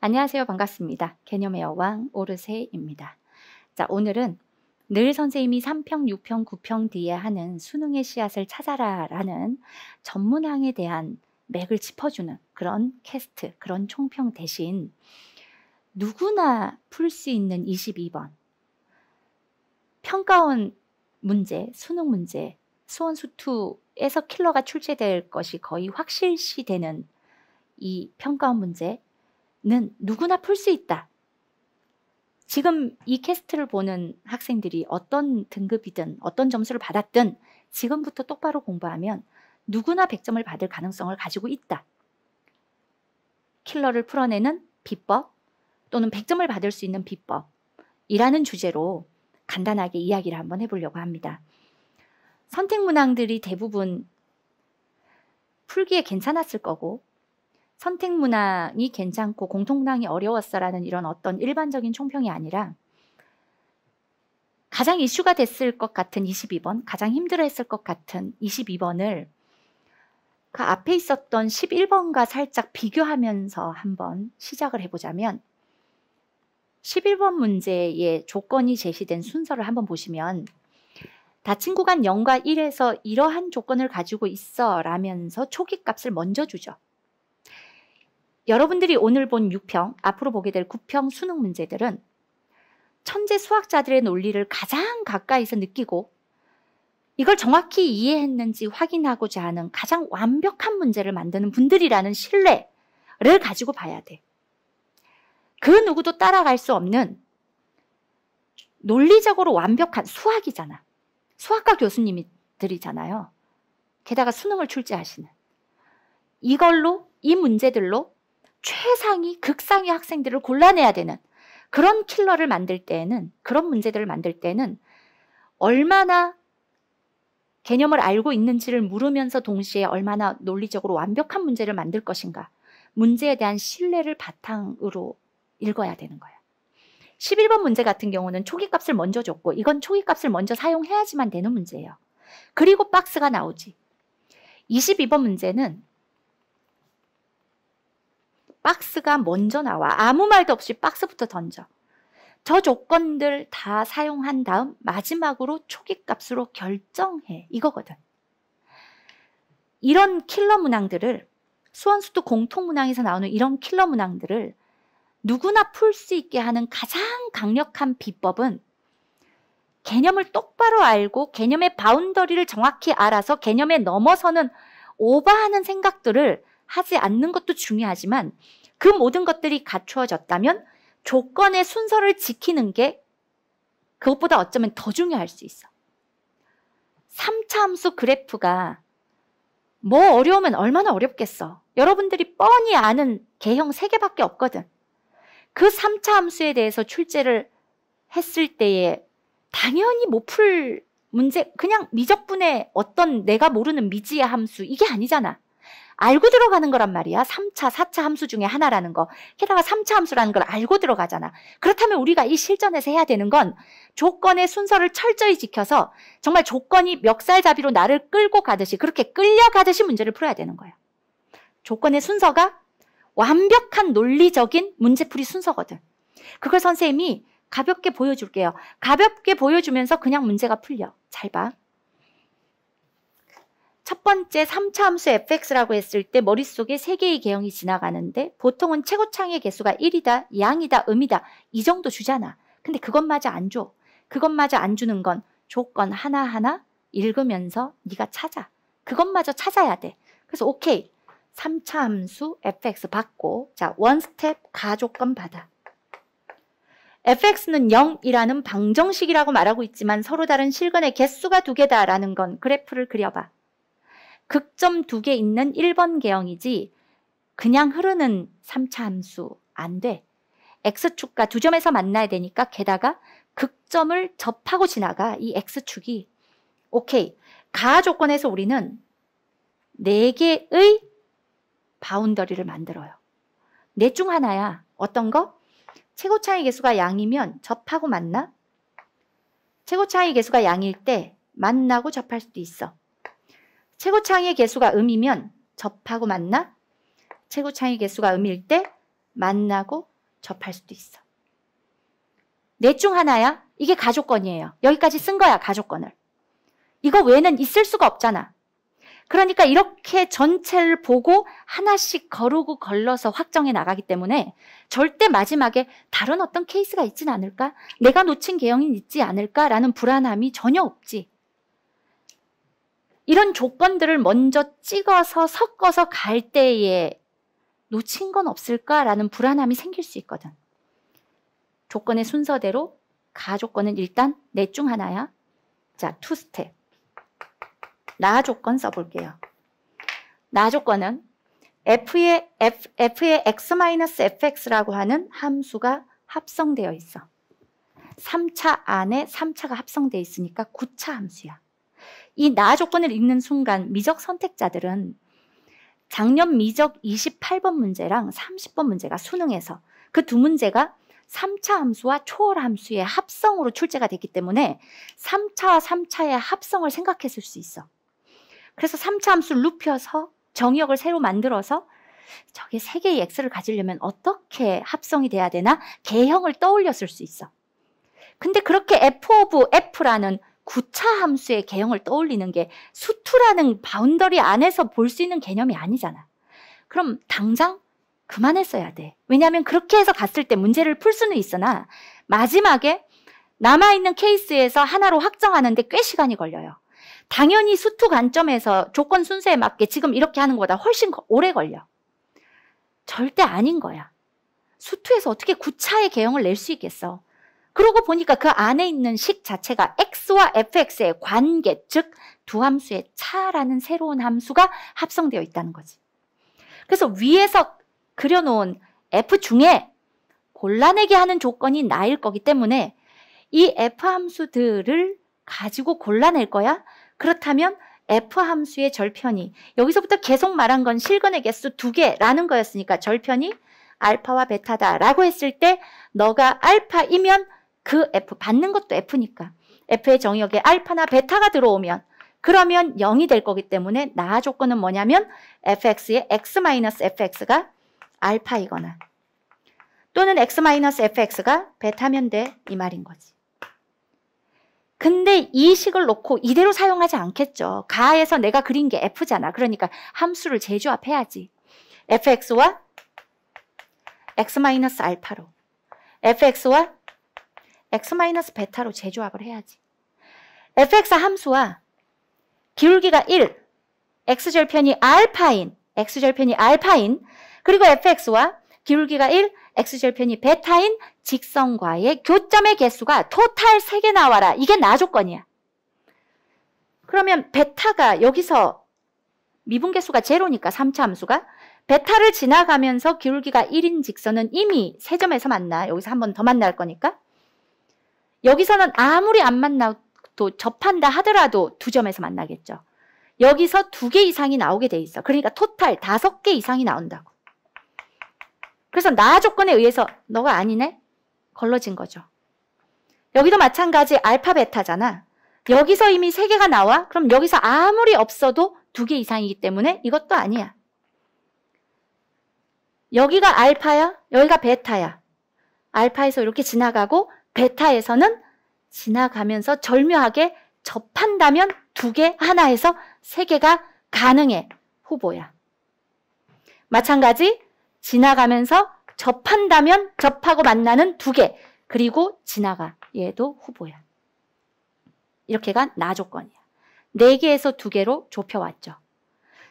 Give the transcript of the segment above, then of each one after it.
안녕하세요. 반갑습니다. 개념의 여왕 오르세입니다. 자, 오늘은 늘 선생님이 3평, 6평, 9평 뒤에 하는 수능의 씨앗을 찾아라라는 전문항에 대한 맥을 짚어주는 그런 캐스트, 그런 총평 대신 누구나 풀 수 있는 22번 평가원 문제, 수능 문제, 수원수투에서 킬러가 출제될 것이 거의 확실시되는 이 평가원 문제 는 누구나 풀 수 있다. 지금 이 캐스트를 보는 학생들이 어떤 등급이든 어떤 점수를 받았든 지금부터 똑바로 공부하면 누구나 100점을 받을 가능성을 가지고 있다. 킬러를 풀어내는 비법 또는 100점을 받을 수 있는 비법이라는 주제로 간단하게 이야기를 한번 해보려고 합니다. 선택 문항들이 대부분 풀기에 괜찮았을 거고 선택 문항이 괜찮고 공통당이 어려웠어라는 이런 어떤 일반적인 총평이 아니라 가장 이슈가 됐을 것 같은 22번, 가장 힘들어했을 것 같은 22번을 그 앞에 있었던 11번과 살짝 비교하면서 한번 시작을 해보자면 11번 문제의 조건이 제시된 순서를 한번 보시면 다친 구간 0과 1에서 이러한 조건을 가지고 있어 라면서 초기 값을 먼저 주죠. 여러분들이 오늘 본 6평, 앞으로 보게 될 9평 수능 문제들은 천재 수학자들의 논리를 가장 가까이서 느끼고 이걸 정확히 이해했는지 확인하고자 하는 가장 완벽한 문제를 만드는 분들이라는 신뢰를 가지고 봐야 돼. 그 누구도 따라갈 수 없는 논리적으로 완벽한 수학이잖아. 수학과 교수님들이잖아요. 게다가 수능을 출제하시는. 이걸로, 이 문제들로 최상위, 극상위 학생들을 골라내야 되는 그런 킬러를 만들 때에는, 그런 문제들을 만들 때는 얼마나 개념을 알고 있는지를 물으면서 동시에 얼마나 논리적으로 완벽한 문제를 만들 것인가. 문제에 대한 신뢰를 바탕으로 읽어야 되는 거예요. 11번 문제 같은 경우는 초기 값을 먼저 줬고, 이건 초기 값을 먼저 사용해야지만 되는 문제예요. 그리고 박스가 나오지. 22번 문제는 박스가 먼저 나와. 아무 말도 없이 박스부터 던져. 저 조건들 다 사용한 다음 마지막으로 초기 값으로 결정해. 이거거든. 이런 킬러 문항들을 수원수도 공통 문항에서 나오는 이런 킬러 문항들을 누구나 풀 수 있게 하는 가장 강력한 비법은 개념을 똑바로 알고 개념의 바운더리를 정확히 알아서 개념에 넘어서는 오버하는 생각들을 하지 않는 것도 중요하지만 그 모든 것들이 갖추어졌다면 조건의 순서를 지키는 게 그것보다 어쩌면 더 중요할 수 있어. 3차 함수 그래프가 뭐 어려우면 얼마나 어렵겠어. 여러분들이 뻔히 아는 개형 3개밖에 없거든. 그 3차 함수에 대해서 출제를 했을 때에 당연히 못풀 뭐 문제, 그냥 미적분의 어떤 내가 모르는 미지의 함수, 이게 아니잖아. 알고 들어가는 거란 말이야. 3차, 4차 함수 중에 하나라는 거. 게다가 3차 함수라는 걸 알고 들어가잖아. 그렇다면 우리가 이 실전에서 해야 되는 건 조건의 순서를 철저히 지켜서 정말 조건이 멱살잡이로 나를 끌고 가듯이 그렇게 끌려가듯이 문제를 풀어야 되는 거예요 조건의 순서가 완벽한 논리적인 문제풀이 순서거든. 그걸 선생님이 가볍게 보여줄게요. 가볍게 보여주면서 그냥 문제가 풀려. 잘 봐. 첫 번째 3차 함수 fx라고 했을 때 머릿속에 3개의 개형이 지나가는데 보통은 최고창의 개수가 1이다, 양이다, 음이다 이 정도 주잖아. 근데 그것마저 안 줘. 그것마저 안 주는 건 조건 하나하나 읽으면서 네가 찾아. 그것마저 찾아야 돼. 그래서 오케이. 3차 함수 fx 받고 자, 원 스텝 가조건 받아. fx는 0이라는 방정식이라고 말하고 있지만 서로 다른 실근의 개수가 두 개다라는 건 그래프를 그려봐. 극점 두 개 있는 1번 계형이지 그냥 흐르는 3차 함수 안 돼. x축과 두 점에서 만나야 되니까 게다가 극점을 접하고 지나가 이 x축이 오케이. 가 조건에서 우리는 4개의 바운더리를 만들어요. 넷중 네 하나야. 어떤 거? 최고 차의 개수가 양이면 접하고 만나? 최고 차의 개수가 양일 때 만나고 접할 수도 있어. 최고창의 개수가 음이면 접하고 만나 최고창의 개수가 음일 때 만나고 접할 수도 있어. 넷중 하나야. 이게 가족권이에요. 여기까지 쓴 거야 가족권을. 이거 외에는 있을 수가 없잖아. 그러니까 이렇게 전체를 보고 하나씩 거르고 걸러서 확정해 나가기 때문에 절대 마지막에 다른 어떤 케이스가 있진 않을까? 내가 놓친 개형이 있지 않을까라는 불안함이 전혀 없지. 이런 조건들을 먼저 찍어서 섞어서 갈 때에 놓친 건 없을까라는 불안함이 생길 수 있거든. 조건의 순서대로 가조건은 일단 넷중 네 하나야. 자, 투 스텝. 나 조건 써볼게요. 나 조건은 f의, f, f의 x-fx라고 하는 함수가 합성되어 있어. 3차 안에 3차가 합성되어 있으니까 9차 함수야. 이나 조건을 읽는 순간 미적 선택자들은 작년 미적 28번 문제랑 30번 문제가 수능에서 그 두 문제가 3차 함수와 초월 함수의 합성으로 출제가 됐기 때문에 3차와 3차의 합성을 생각했을 수 있어. 그래서 3차 함수를 눕혀서 정역을 새로 만들어서 저게 3 개의 x를 가지려면 어떻게 합성이 돼야 되나 개형을 떠올렸을 수 있어. 근데 그렇게 f of f라는 구차 함수의 개형을 떠올리는 게 수투라는 바운더리 안에서 볼 수 있는 개념이 아니잖아. 그럼 당장 그만했어야 돼. 왜냐하면 그렇게 해서 갔을 때 문제를 풀 수는 있으나 마지막에 남아있는 케이스에서 하나로 확정하는데 꽤 시간이 걸려요. 당연히 수투 관점에서 조건 순서에 맞게 지금 이렇게 하는 거보다 훨씬 오래 걸려. 절대 아닌 거야. 수투에서 어떻게 구차의 개형을 낼 수 있겠어? 그러고 보니까 그 안에 있는 식 자체가 x와 fx의 관계, 즉 두 함수의 차라는 새로운 함수가 합성되어 있다는 거지. 그래서 위에서 그려놓은 f 중에 골라내게 하는 조건이 나일 거기 때문에 이 f 함수들을 가지고 골라낼 거야. 그렇다면 F 함수의 절편이 여기서부터 계속 말한 건 실근의 개수 두 개라는 거였으니까 절편이 알파와 베타다라고 했을 때 너가 알파이면 그 F, 받는 것도 F니까. F의 정의역에 알파나 베타가 들어오면 그러면 0이 될 거기 때문에 나하 조건은 뭐냐면 fx의 x-fx가 알파이거나 또는 x-fx가 베타면 돼 이 말인 거지. 근데 이 식을 놓고 이대로 사용하지 않겠죠. 가에서 내가 그린 게 f잖아. 그러니까 함수를 재조합해야지. fx와 x-알파로 fx와 x-베타로 재조합을 해야지. fx 함수와 기울기가 1, x절편이 알파인, x절편이 알파인, 그리고 fx와 기울기가 1, x절편이 베타인 직선과의 교점의 개수가 토탈 3개 나와라. 이게 나 조건이야. 그러면 베타가 여기서 미분계수가 제로니까 3차 함수가 베타를 지나가면서 기울기가 1인 직선은 이미 3점에서 만나. 여기서 한 번 더 만날 거니까. 여기서는 아무리 안 만나도 접한다 하더라도 두 점에서 만나겠죠. 여기서 두 개 이상이 나오게 돼 있어. 그러니까 토탈 다섯 개 이상이 나온다고. 그래서 나 조건에 의해서 너가 아니네? 걸러진 거죠. 여기도 마찬가지 알파 베타잖아. 여기서 이미 세 개가 나와? 그럼 여기서 아무리 없어도 두 개 이상이기 때문에 이것도 아니야. 여기가 알파야? 여기가 베타야. 알파에서 이렇게 지나가고 베타에서는 지나가면서 절묘하게 접한다면 두 개, 하나에서 세 개가 가능해. 후보야. 마찬가지 지나가면서 접한다면 접하고 만나는 두 개. 그리고 지나가. 얘도 후보야. 이렇게가 나 조건이야. 네 개에서 두 개로 좁혀왔죠.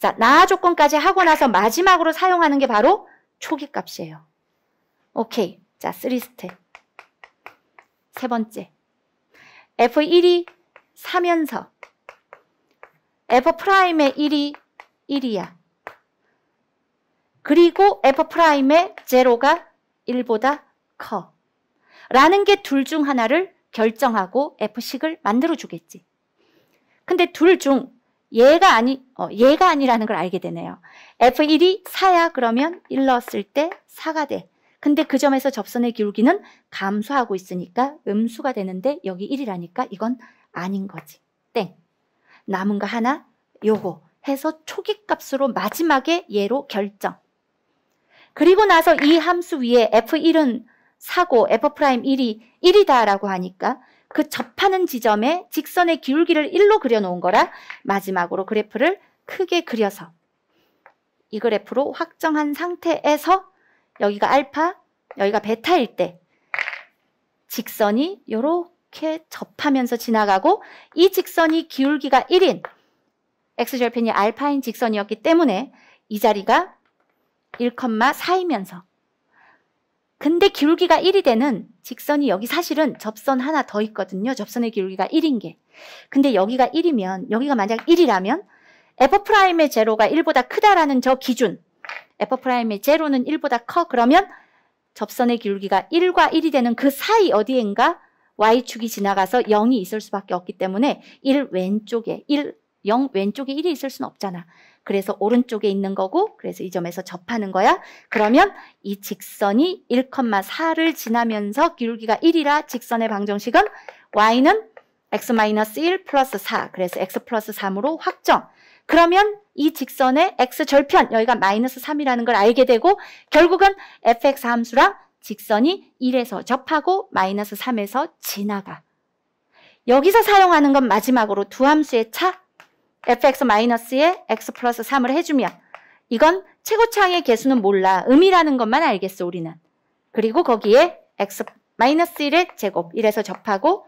자, 나 조건까지 하고 나서 마지막으로 사용하는 게 바로 초기 값이에요. 오케이. 자, 3스텝. 세 번째, F1이 4면서 F'의 1이 1이야. 그리고 F'의 0가 1보다 커. 라는 게 둘 중 하나를 결정하고 F식을 만들어주겠지. 근데 둘 중 얘가 아니, 어, 얘가 아니라는 걸 알게 되네요. F1이 4야 그러면 1 넣었을 때 4가 돼. 근데 그 점에서 접선의 기울기는 감소하고 있으니까 음수가 되는데 여기 1이라니까 이건 아닌 거지. 땡. 남은 거 하나 요거 해서 초기값으로 마지막에 얘로 결정. 그리고 나서 이 함수 위에 F1은 4고 F'1이 1이다라고 하니까 그 접하는 지점에 직선의 기울기를 1로 그려놓은 거라 마지막으로 그래프를 크게 그려서 이 그래프로 확정한 상태에서 여기가 알파, 여기가 베타일 때 직선이 이렇게 접하면서 지나가고 이 직선이 기울기가 1인 x절편이 알파인 직선이었기 때문에 이 자리가 1,4이면서 근데 기울기가 1이 되는 직선이 여기 사실은 접선 하나 더 있거든요. 접선의 기울기가 1인 게. 근데 여기가 1이면 여기가 만약 1이라면 f'의 제로가 1보다 크다라는 저 기준 f 프라임의 제로는 1보다 커 그러면 접선의 기울기가 1과 1이 되는 그 사이 어디엔가 y축이 지나가서 0이 있을 수밖에 없기 때문에 1 왼쪽에 1 0 왼쪽에 1이 있을 수는 없잖아. 그래서 오른쪽에 있는 거고 그래서 이 점에서 접하는 거야. 그러면 이 직선이 1,4를 지나면서 기울기가 1이라 직선의 방정식은 y는 x-1 플러스 4 그래서 x 플러스 3으로 확정. 그러면 이 직선의 x 절편 여기가 마이너스 3이라는 걸 알게 되고 결국은 fx 함수랑 직선이 1에서 접하고 마이너스 3에서 지나가. 여기서 사용하는 건 마지막으로 두 함수의 차 fx 마이너스에 x 플러스 3을 해주면 이건 최고차항의 개수는 몰라 음이라는 것만 알겠어 우리는. 그리고 거기에 x 마이너스 1의 제곱 1에서 접하고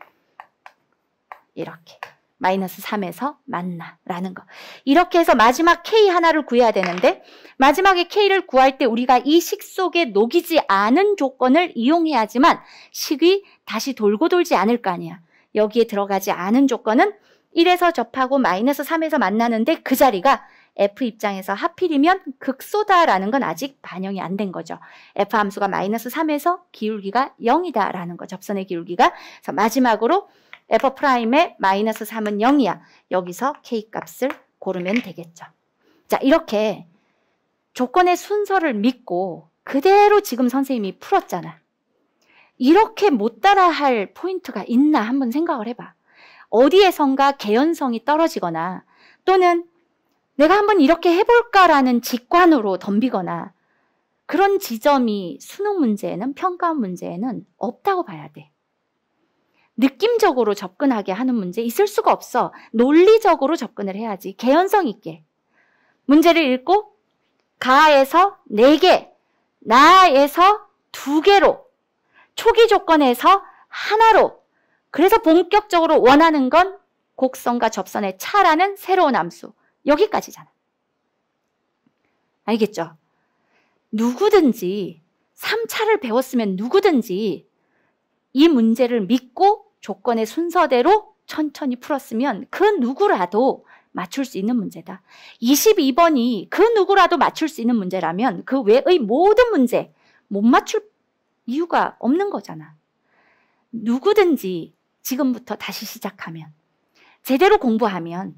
이렇게. 마이너스 3에서 만나라는 거. 이렇게 해서 마지막 k 하나를 구해야 되는데 마지막에 k를 구할 때 우리가 이 식 속에 녹이지 않은 조건을 이용해야지만 식이 다시 돌고 돌지 않을 거 아니야. 여기에 들어가지 않은 조건은 1에서 접하고 마이너스 3에서 만나는데 그 자리가 F 입장에서 하필이면 극소다라는 건 아직 반영이 안 된 거죠. F 함수가 마이너스 3에서 기울기가 0이다라는 거, 접선의 기울기가. 그래서 마지막으로 f 프라임의 마이너스 3은 0이야. 여기서 k값을 고르면 되겠죠. 자 이렇게 조건의 순서를 믿고 그대로 지금 선생님이 풀었잖아. 이렇게 못 따라할 포인트가 있나 한번 생각을 해봐. 어디에선가 개연성이 떨어지거나 또는 내가 한번 이렇게 해볼까라는 직관으로 덤비거나 그런 지점이 수능 문제에는 평가 문제에는 없다고 봐야 돼. 느낌적으로 접근하게 하는 문제 있을 수가 없어. 논리적으로 접근을 해야지. 개연성 있게. 문제를 읽고 가에서 4개, 나에서 2개로, 초기 조건에서 하나로. 그래서 본격적으로 원하는 건 곡선과 접선의 차라는 새로운 함수. 여기까지잖아. 알겠죠? 누구든지 3차를 배웠으면 누구든지 이 문제를 믿고 조건의 순서대로 천천히 풀었으면 그 누구라도 맞출 수 있는 문제다. 22번이 그 누구라도 맞출 수 있는 문제라면 그 외의 모든 문제 못 맞출 이유가 없는 거잖아. 누구든지 지금부터 다시 시작하면 제대로 공부하면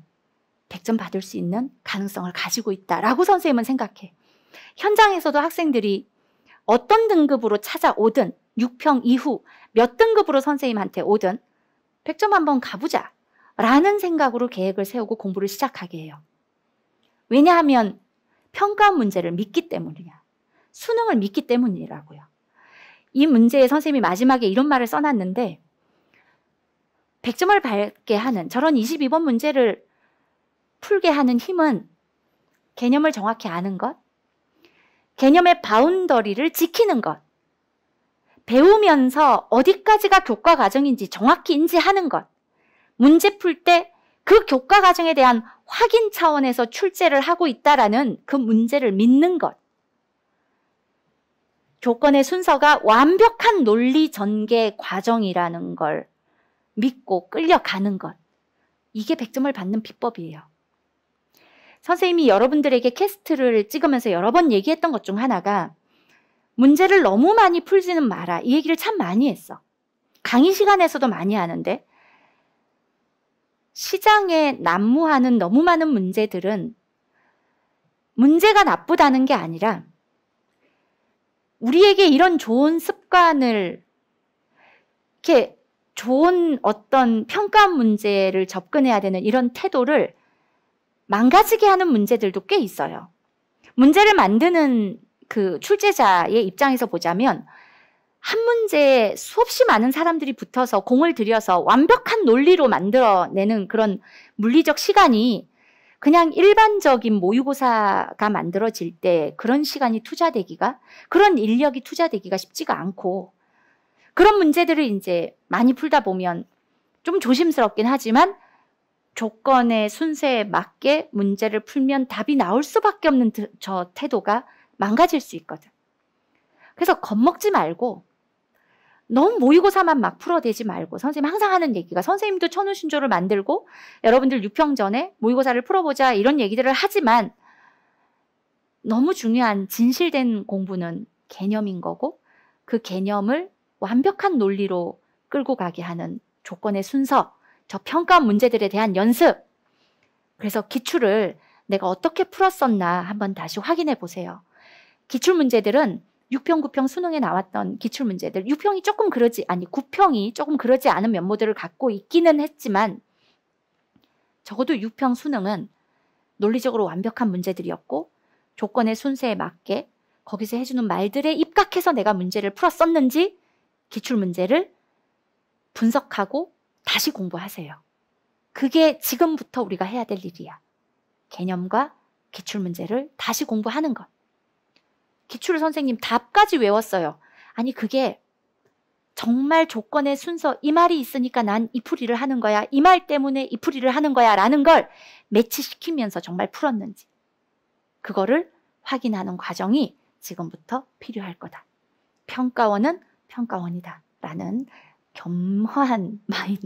100점 받을 수 있는 가능성을 가지고 있다라고 선생님은 생각해. 현장에서도 학생들이 어떤 등급으로 찾아오든 6평 이후 몇 등급으로 선생님한테 오든 100점 한번 가보자 라는 생각으로 계획을 세우고 공부를 시작하게 해요. 왜냐하면 평가 문제를 믿기 때문이냐 수능을 믿기 때문이라고요. 이 문제에 선생님이 마지막에 이런 말을 써놨는데 100점을 받게 하는 저런 22번 문제를 풀게 하는 힘은 개념을 정확히 아는 것, 개념의 바운더리를 지키는 것, 배우면서 어디까지가 교과 과정인지 정확히 인지하는 것. 문제 풀 때 그 교과 과정에 대한 확인 차원에서 출제를 하고 있다라는 그 문제를 믿는 것. 조건의 순서가 완벽한 논리 전개 과정이라는 걸 믿고 끌려가는 것. 이게 100점을 받는 비법이에요. 선생님이 여러분들에게 캐스트를 찍으면서 여러 번 얘기했던 것 중 하나가 문제를 너무 많이 풀지는 마라. 이 얘기를 참 많이 했어. 강의 시간에서도 많이 하는데 시장에 난무하는 너무 많은 문제들은 문제가 나쁘다는 게 아니라 우리에게 이런 좋은 습관을 이렇게 좋은 어떤 평가 문제를 접근해야 되는 이런 태도를 망가지게 하는 문제들도 꽤 있어요. 문제를 만드는 그 출제자의 입장에서 보자면 한 문제에 수없이 많은 사람들이 붙어서 공을 들여서 완벽한 논리로 만들어내는 그런 물리적 시간이 그냥 일반적인 모의고사가 만들어질 때 그런 시간이 투자되기가 그런 인력이 투자되기가 쉽지가 않고 그런 문제들을 이제 많이 풀다 보면 좀 조심스럽긴 하지만 조건의 순서에 맞게 문제를 풀면 답이 나올 수밖에 없는 저 태도가 망가질 수 있거든. 그래서 겁먹지 말고 너무 모의고사만 막 풀어대지 말고 선생님 항상 하는 얘기가 선생님도 천우신조를 만들고 여러분들 6평 전에 모의고사를 풀어보자 이런 얘기들을 하지만 너무 중요한 진실된 공부는 개념인 거고 그 개념을 완벽한 논리로 끌고 가게 하는 조건의 순서, 저 평가 문제들에 대한 연습. 그래서 기출을 내가 어떻게 풀었었나 한번 다시 확인해 보세요. 기출문제들은 6평, 9평 수능에 나왔던 기출문제들 6평이 조금 그러지 아니 9평이 조금 그러지 않은 면모들을 갖고 있기는 했지만 적어도 6평 수능은 논리적으로 완벽한 문제들이었고 조건의 순서에 맞게 거기서 해주는 말들에 입각해서 내가 문제를 풀었었는지 기출문제를 분석하고 다시 공부하세요. 그게 지금부터 우리가 해야 될 일이야. 개념과 기출문제를 다시 공부하는 것. 기출 선생님 답까지 외웠어요. 아니 그게 정말 조건의 순서 이 말이 있으니까 난 이 풀이를 하는 거야. 이 말 때문에 이 풀이를 하는 거야. 라는 걸 매치시키면서 정말 풀었는지 그거를 확인하는 과정이 지금부터 필요할 거다. 평가원은 평가원이다. 라는 겸허한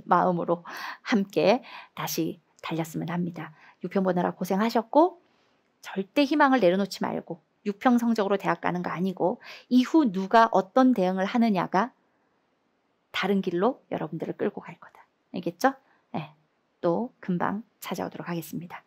마음으로 함께 다시 달렸으면 합니다. 유표 보느라 고생하셨고 절대 희망을 내려놓지 말고 육평 성적으로 대학 가는 거 아니고 이후 누가 어떤 대응을 하느냐가 다른 길로 여러분들을 끌고 갈 거다. 알겠죠? 네, 또 금방 찾아오도록 하겠습니다.